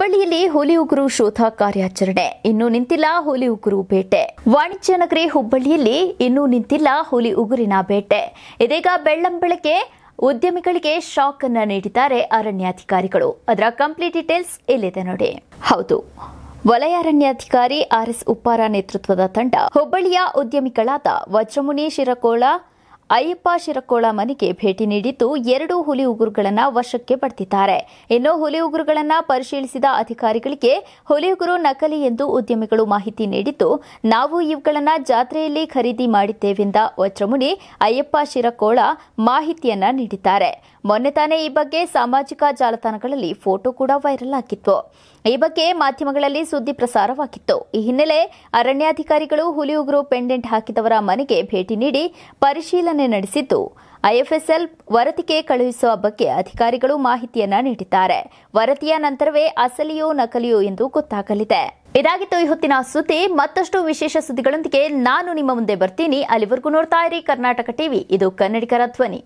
ಹುಬ್ಬಳ್ಳಿಯಲ್ಲಿ ಹುಲಿ ಉಗುರು ಶೋಧ ಕಾರ್ಯಾಚರಣೆ ಇನ್ನೂ ನಿಂತಿಲ್ಲ ಹುಲಿ ಉಗುರು ಬೇಟೆ ವಾಣಿಜ್ಯ ನಗರಿ ಹುಬ್ಬಳ್ಳಿಯಲ್ಲಿ ಇನ್ನೂ ನಿಂತಿಲ್ಲ ಹುಲಿ ಉಗುರಿನ ಬೇಟೆ ಇದೀಗ ಬೆಳ್ಳಂಬೆಳಗ್ಗೆ ಉದ್ಯಮಿಗಳಿಗೆ ಶಾಕ್ ಅನ್ನ ನೀಡಿದ್ದಾರೆ ಅರಣ್ಯಾಧಿಕಾರಿಗಳು ಅದರ ಕಂಪ್ಲೀಟ್ ಡೀಟೇಲ್ಸ್ ಇಲ್ಲಿದೆ ನೋಡಿ ಹೌದು ವಲಯ ಅರಣ್ಯಾಧಿಕಾರಿ ಆರ್ ಎಸ್ ಉಪ್ಪಾರ ನೇತೃತ್ವದ ತಂಡ ಹುಬ್ಬಳ್ಳಿಯ ಉದ್ಯಮಿಗಳಾದ ವಜ್ರಮುನಿ ಶಿರಕೋಳ ಅಯ್ಯಪ್ಪ ಶಿರಕೋಳ ಮನೆಗೆ ಭೇಟಿ ನೀಡಿದ್ದು ಎರಡು ಹುಲಿ ಉಗುರುಗಳನ್ನು ವಶಕ್ಕೆ ಪಡೆದಿದ್ದಾರೆ ಇನ್ನು ಹುಲಿ ಉಗುರುಗಳನ್ನು ಪರಿಶೀಲಿಸಿದ ಅಧಿಕಾರಿಗಳಿಗೆ ಹುಲಿ ಉಗುರು ನಕಲಿ ಎಂದು ಉದ್ಯಮಿಗಳು ಮಾಹಿತಿ ನೀಡಿದ್ದು ನಾವು ಇವುಗಳನ್ನು ಜಾತ್ರೆಯಲ್ಲಿ ಖರೀದಿ ಮಾಡಿದ್ದೇವೆಂದ ವಜ್ರಮುನಿ ಅಯ್ಯಪ್ಪ ಶಿರಕೋಳ ಮಾಹಿತಿಯನ್ನ ನೀಡಿದ್ದಾರೆ ಮೊನ್ನೆ ತಾನೇ ಈ ಬಗ್ಗೆ ಸಾಮಾಜಿಕ ಜಾಲತಾಣಗಳಲ್ಲಿ ಫೋಟೋ ಕೂಡ ವೈರಲ್ ಆಗಿತ್ತು ಈ ಬಗ್ಗೆ ಮಾಧ್ಯಮಗಳಲ್ಲಿ ಸುದ್ದಿ ಪ್ರಸಾರವಾಗಿತ್ತು ಈ ಹಿನ್ನೆಲೆ ಅರಣ್ಯಾಧಿಕಾರಿಗಳು ಹುಲಿ ಉಗುರು ಪೆಂಡೆಂಟ್ ಹಾಕಿದವರ ಮನೆಗೆ ಭೇಟಿ ನೀಡಿ ಪರಿಶೀಲನೆ ಪರಿಶೀಲನೆ ನಡೆಸಿದ್ದು ಐಎಫ್ಎಸ್ಎಲ್ ವರದಿಗೆ ಕಳುಹಿಸುವ ಬಗ್ಗೆ ಅಧಿಕಾರಿಗಳು ಮಾಹಿತಿಯನ್ನ ನೀಡಿದ್ದಾರೆ ವರದಿಯ ನಂತರವೇ ಅಸಲಿಯೋ ನಕಲಿಯೋ ಎಂದು ಗೊತ್ತಾಗಲಿದೆ ಇದಾಗಿತ್ತು ಈ ಹೊತ್ತಿನ ಸುದ್ದಿ ಮತ್ತಷ್ಟು ವಿಶೇಷ ಸುದ್ದಿಗಳೊಂದಿಗೆ ನಾನು ನಿಮ್ಮ ಮುಂದೆ ಬರ್ತೀನಿ ಅಲ್ಲಿವರೆಗೂ ನೋಡ್ತಾ ಇರಿ ಕರ್ನಾಟಕ ಟಿವಿ ಇದು ಕನ್ನಡಿಗರ ಧ್ವನಿ